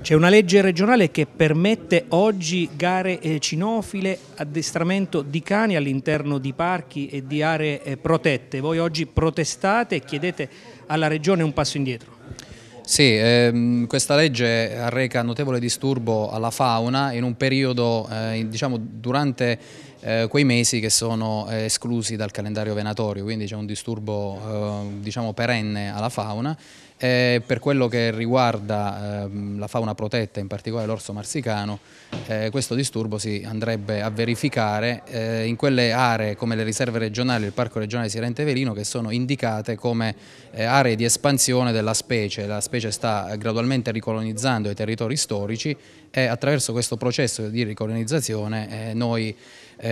C'è una legge regionale che permette oggi gare eh, cinofile, addestramento di cani all'interno di parchi e di aree eh, protette. Voi oggi protestate e chiedete alla regione un passo indietro. Sì, ehm, questa legge arreca notevole disturbo alla fauna in un periodo, eh, diciamo, durante eh, quei mesi che sono eh, esclusi dal calendario venatorio, quindi c'è un disturbo eh, diciamo perenne alla fauna. E per quello che riguarda ehm, la fauna protetta, in particolare l'orso marsicano, eh, questo disturbo si andrebbe a verificare in quelle aree come le riserve regionali e il Parco regionale Sirente Velino che sono indicate come aree di espansione della specie. La specie sta gradualmente ricolonizzando i territori storici e attraverso questo processo di ricolonizzazione noi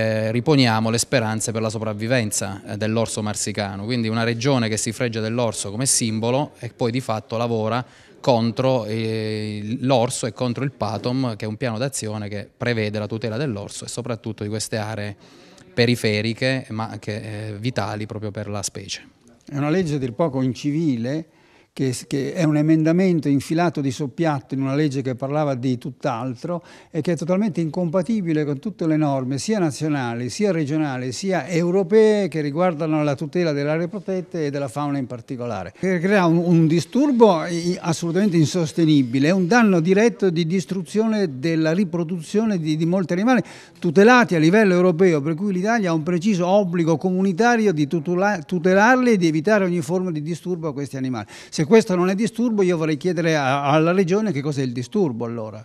eh, riponiamo le speranze per la sopravvivenza eh, dell'orso marsicano, quindi una regione che si freggia dell'orso come simbolo e poi di fatto lavora contro eh, l'orso e contro il PATOM che è un piano d'azione che prevede la tutela dell'orso e soprattutto di queste aree periferiche ma anche eh, vitali proprio per la specie. È una legge del poco incivile che, che, è un emendamento infilato di soppiatto in una legge che parlava di tutt'altro e che è totalmente incompatibile con tutte le norme sia nazionali, sia regionali, sia europee che riguardano la tutela delle aree protette e della fauna in particolare. Che eh, crea un, un disturbo eh, assolutamente insostenibile, è un danno diretto di distruzione della riproduzione di, di molti animali tutelati a livello europeo, per cui l'Italia ha un preciso obbligo comunitario di tutela, tutelarli e di evitare ogni forma di disturbo a questi animali. Se se questo non è disturbo, io vorrei chiedere a, alla Regione che cos'è il disturbo allora.